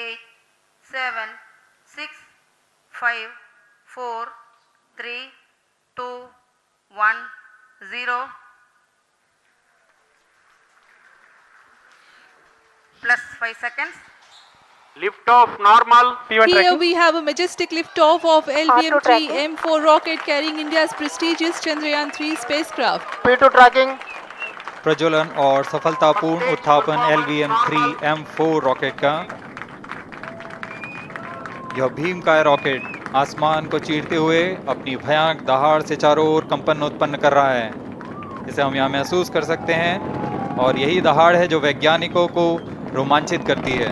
Eight seven six five four three two one zero plus five seconds Lift off normal. P1 Here tracking. we have a majestic lift off of LBM-3 M4 rocket carrying India's prestigious Chandrayaan-3 spacecraft. P2 tracking. प्रज्वलन और सफलतापूर्ण उत्थापन L B M three M यह भीम का rocket आसमान को चीरते हुए अपनी भयानक दहाड़ से चारों ओर कंपन उत्पन्न कर रहा है इसे हम यहाँ महसूस कर सकते हैं और यही दहाड़ है जो वैज्ञानिकों को रोमांचित करती है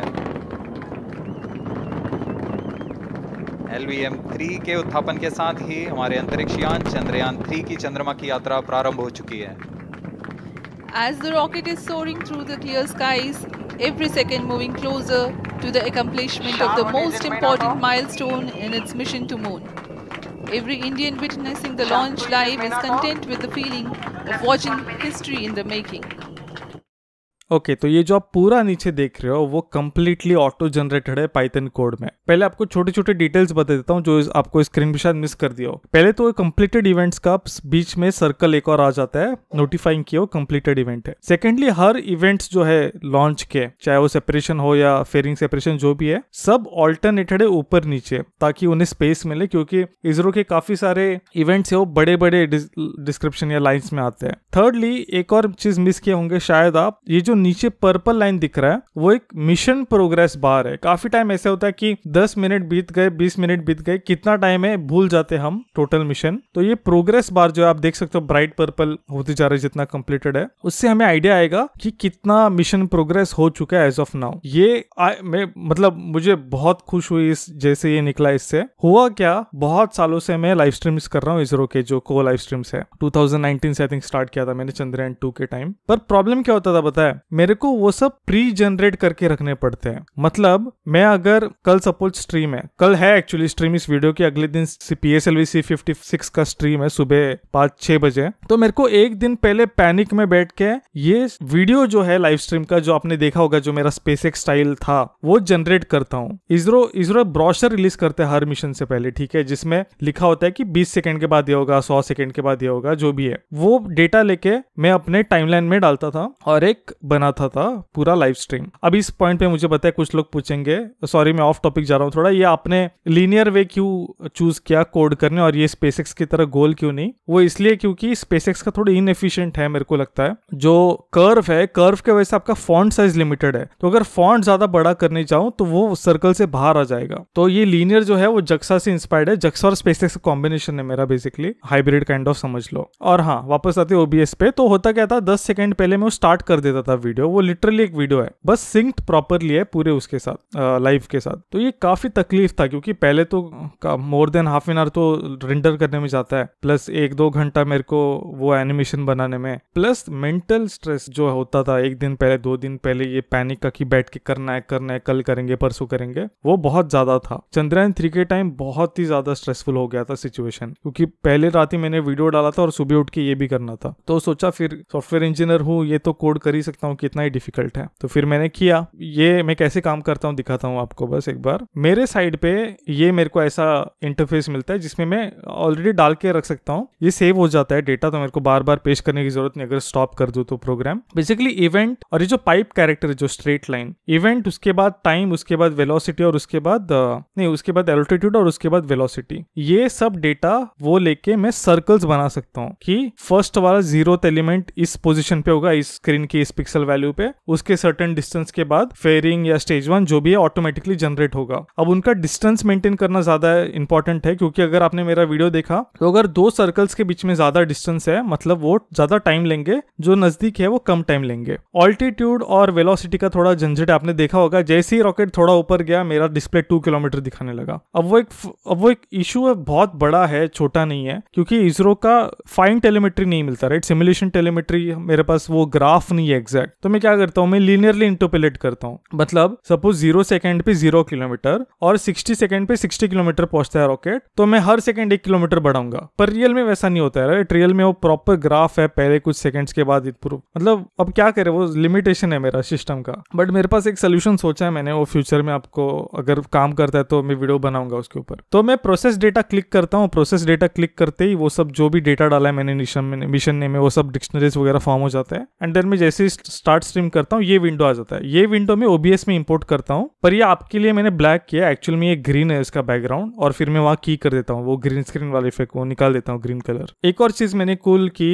एल वी एम थ्री के उत्थापन के साथ ही हमारे अंतरिक्षयान चंद्रयान थ्री की चंद्रमा की यात्रा प्रारंभ हो चुकी है As the rocket is soaring through the clear skies, every second moving closer to the accomplishment of the most important milestone in its mission to moon. Every Indian witnessing the launch live is content with the feeling of watching history in the making. Okay okay, तो ये जो आप पूरा नीचे देख रहे हो वो कम्प्लीटली ऑटो जनरेटेड है पाइथन कोड में पहले आपको छोटे छोटे डिटेल्स बता देता हूँ जो आपको स्क्रीन पे शायद मिस कर दिया हो पहले तो कंप्लीटेड इवेंट्स का बीच में सर्कल एक और आ जाता है नोटिफाइंग की हो कंप्लीटेड इवेंट है सेकेंडली हर इवेंट्स जो है लॉन्च के चाहे वो सेपरेशन हो या फेयरिंग सेपरेशन जो भी है सब ऑल्टरनेटेड है ऊपर नीचे ताकि उन्हें स्पेस मिले क्योंकि इसरो के काफी सारे इवेंट्स है वो बड़े बड़े डिस्क्रिप्शन या लाइन्स में आते हैं थर्डली एक और चीज मिस किए होंगे शायद आप ये जो नीचे पर्पल लाइन दिख रहा है वो एक मिशन प्रोग्रेस बार है काफी टाइम ऐसे होता है कि 10 मिनट बीत गए 20 मिनट बीत गए कितना टाइम है भूल जाते हम टोटल मिशन तो ये प्रोग्रेस बार जो है आप देख सकते हो ब्राइट पर्पल होते जा रहे जितना कंप्लीटेड है उससे हमें आइडिया आएगा कि कितना मिशन प्रोग्रेस हो चुका है एज ऑफ नाउ ये आ, मैं मतलब मुझे बहुत खुश हुई इस जैसे ये निकला इससे हुआ क्या बहुत सालों से मैं लाइव स्ट्रीम्स कर रहा हूँ इसरो के जो को लाइव स्ट्रीम्स है 2019 से आई थिंक स्टार्ट किया था मैंने चंद्रयान टू के टाइम पर प्रॉब्लम क्या होता था बताया मेरे को वो सब प्री जनरेट करके रखने पड़ते हैं मतलब मैं अगर कल सपोज स्ट्रीम है कल है एक्चुअली स्ट्रीम इस वीडियो की अगले दिन P S L V C fifty six का स्ट्रीम है सुबह पाँच छह बजे तो मेरे को एक दिन पहले पैनिक में बैठ के ये वीडियो जो है लाइव स्ट्रीम का जो आपने देखा होगा जो मेरा स्पेस स्टाइल था वो जनरेट करता हूँ इसरो इसरो ब्रॉशर रिलीज करते हैं हर मिशन से पहले ठीक है जिसमें लिखा होता है कि बीस सेकेंड के बाद ये होगा सौ सेकेंड के बाद ये होगा जो भी है वो डेटा लेके मैं अपने टाइमलाइन में डालता था और एक बना बना था, था पूरा लाइव स्ट्रीम अब इस पॉइंट पे मुझे पता है कुछ लोग पूछेंगे सॉरी मैं ऑफ टॉपिक जा रहा हूँ थोड़ा ये आपने लीनियर वे क्यों चूज किया कोड करने और ये स्पेसिक्स की तरह गोल क्यों नहीं वो इसलिए क्योंकि स्पेसिक्स का थोड़ी इनएफिशियंट है मेरे को लगता है जो कर्व है कर्व के वजह से आपका फॉन्ट साइज लिमिटेड है तो अगर फॉन्ट ज्यादा बड़ा करने जाऊं तो वो सर्कल से बाहर आ जाएगा तो ये लीनियर जो है वो जक्सा से इंस्पायर्ड है जक्सा और स्पेसिक्स का कॉम्बिनेशन है मेरा बेसिकली हाइब्रिड काइंड ऑफ समझ लो और हाँ वापस आते ओबीएस पे तो होता क्या था दस सेकेंड पहले मैं वो स्टार्ट कर देता था वीडियो वीडियो वो लिटरली एक वीडियो है बस सिंक प्रॉपरली है पूरे उसके साथ लाइव के साथ तो ये काफी तकलीफ था क्योंकि पहले तो more than half an hour तो रेंडर करने में जाता है प्लस एक दो घंटा मेरे को वो एनिमेशन बनाने में प्लस मेंटल स्ट्रेस जो होता था एक दिन पहले दो दिन पहले ये पैनिक का कि बैठ के करना है करना है कल करेंगे परसों करेंगे वो बहुत ज्यादा था चंद्रयान थ्री के टाइम बहुत ही ज्यादा स्ट्रेसफुल हो गया था सिचुएशन क्योंकि पहले रात ही मैंने वीडियो डाला था और सुबह उठ के ये भी करना था तो सोचा फिर सॉफ्टवेयर इंजीनियर हूँ ये तो कोड कर ही सकता हूँ कितना ही डिफिकल्ट है तो फिर मैंने किया ये मैं कैसे काम करता हूँ दिखाता हूँ आपको बस एक बार मेरे साइड पे ये मेरे को ऐसा इंटरफेस मिलता है जिसमें मैं ऑलरेडी डाल के रख सकता हूँ ये सेव हो जाता है डेटा तो मेरे को बार बार पेश करने की जरूरत नहीं अगर स्टॉप कर दो तो प्रोग्राम बेसिकली इवेंट और ये जो पाइप कैरेक्टर जो स्ट्रेट लाइन इवेंट उसके बाद टाइम उसके बाद वेलोसिटी और उसके बाद नहीं उसके बाद एल्टीट्यूड और उसके बाद वेलोसिटी ये सब डेटा वो लेके मैं सर्कल्स बना सकता हूँ कि फर्स्ट वाला जीरो एलिमेंट इस पोजिशन पे होगा इस स्क्रीन की इस पिक्सल वैल्यू पे उसके सर्टन डिस्टेंस के बाद फेयरिंग या स्टेज वन जो भी है ऑटोमेटिकली जनरेट होगा अब उनका डिस्टेंस मेंटेन करना ज्यादा इंपॉर्टेंट है क्योंकि अगर आपने मेरा वीडियो देखा तो अगर दो सर्कल्स के बीच में ज्यादा डिस्टेंस है मतलब वो ज्यादा टाइम लेंगे जो नजदीक है वो कम टाइम लेंगे ऑल्टीट्यूड और वेलोसिटी का थोड़ा झंझट आपने देखा होगा जैसे ही रॉकेट थोड़ा ऊपर गया मेरा डिस्प्ले टू किलोमीटर दिखाने लगा अब वो एक अब वो एक इशू है बहुत बड़ा है छोटा नहीं है क्योंकि इसरो का फाइन टेलीमेट्री नहीं मिलता राइट सिमुलेशन टेलीमेट्री मेरे पास वो ग्राफ नहीं है एग्जैक्ट तो मैं क्या करता हूँ मैं लीनियरली इंटरपोलेट करता हूँ मतलब सपोज जीरो सेकंड पे जीरो किलोमीटर और सिक्सटी सेकंड पे सिक्सटी किलोमीटर पहुंचता है रॉकेट तो मैं हर सेकंड एक किलोमीटर बढ़ाऊंगा पर रियल में वैसा नहीं होता है राइट रियल में वो प्रॉपर ग्राफ है पहले कुछ सेकेंड्स के बाद इम्प्रूव मतलब अब क्या करे वो लिमिटेशन है मेरा सिस्टम का बट मेरे पास एक सोल्यूशन सोचा है मैंने वो फ्यूचर में आपको अगर काम करता है तो मैं वीडियो बनाऊंगा उसके ऊपर तो मैं प्रोसेस डेटा क्लिक करता हूँ प्रोसेस डेटा क्लिक करते ही वो सब जो भी डेटा डाला है मैंने मिशन में वो सब डिक्शनरीज वगैरह फॉर्म हो जाता है एंड देन मैं जैसे ही स्टार्ट स्ट्रीम करता हूँ ये विंडो आ जाता है ये विंडो में ओबीएस में इंपोर्ट करता हूँ पर ये आपके लिए मैंने ब्लैक किया एक्चुअल में ये ग्रीन है इसका बैकग्राउंड और फिर मैं वहाँ की कर देता हूँ वो ग्रीन स्क्रीन वाले इफेक्ट को निकाल देता हूँ ग्रीन कलर एक और चीज मैंने कूल की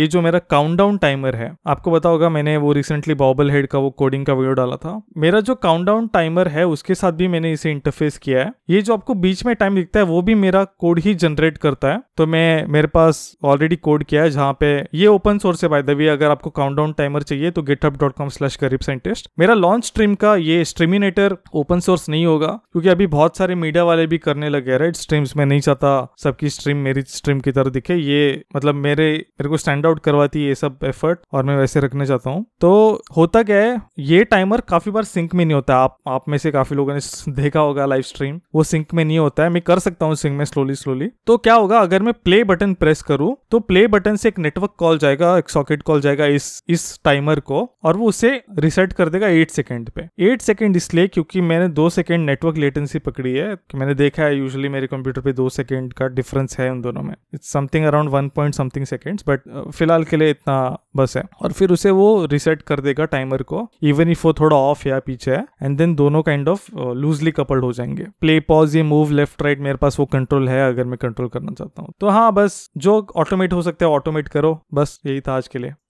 ये जो मेरा काउंट टाइमर है आपको बता होगा मैंने वो रिसेंटली बॉबल हेड का वो कोडिंग का वीडियो डाला था मेरा जो काउंट टाइमर है उसके साथ भी मैंने इसे इंटरफेस किया है ये जो आपको बीच में टाइम दिखता है वो भी मेरा कोड ही जनरेट करता है तो मैं मेरे पास ऑलरेडी कोड किया है जहां पे ये ओपन सोर्स है बाय द वे अगर आपको काउंटडाउन टाइमर चाहिए तो github.com slash गरीब साइंटिस्ट मेरा लॉन्च स्ट्रीम का ये स्ट्रीमिनेटर ओपन सोर्स नहीं होगा क्योंकि अभी बहुत सारे मीडिया वाले भी करने लगे राइट स्ट्रीम्स में नहीं चाहता सबकी स्ट्रीम मेरी स्ट्रीम की तरह दिखे ये मतलब मेरे मेरे को स्टैंड आउट करवाती ये सब एफर्ट और मैं वैसे रखना चाहता हूँ तो होता क्या है ये टाइमर काफी बार सिंक में नहीं होता आप आप में से काफी लोगों ने देखा होगा लाइव स्ट्रीम वो सिंक में नहीं होता है मैं कर सकता हूँ सिंक में स्लोली स्लोली तो क्या होगा अगर मैं प्ले बटन प्रेस करूँ तो प्ले बटन से एक नेटवर्क कॉल जाएगा एक सॉकेट कॉल जाएगा इस इस टाइमर को और वो उसे रिसेट कर देगा एट सेकेंड पे एट सेकेंड इसलिए क्योंकि मैंने दो सेकेंड नेटवर्क लेटेंसी पकड़ी है कि मैंने देखा है यूजली मेरे कंप्यूटर पे दो सेकेंड का डिफरेंस है उन दोनों में it's something around one point something seconds but फिलहाल के लिए इतना बस है और फिर उसे वो रिसेट कर देगा टाइमर को इवन इफ वो थोड़ा ऑफ या पीछे है एंड देन दोनों काइंड ऑफ लूजली कपल्ड हो जाएंगे प्ले पॉज ये मूव लेफ्ट राइट मेरे पास वो कंट्रोल है अगर मैं कंट्रोल करना चाहता हूँ तो हाँ बस जो ऑटोमेट हो सकता है ऑटोमेट करो बस यही था आज के लिए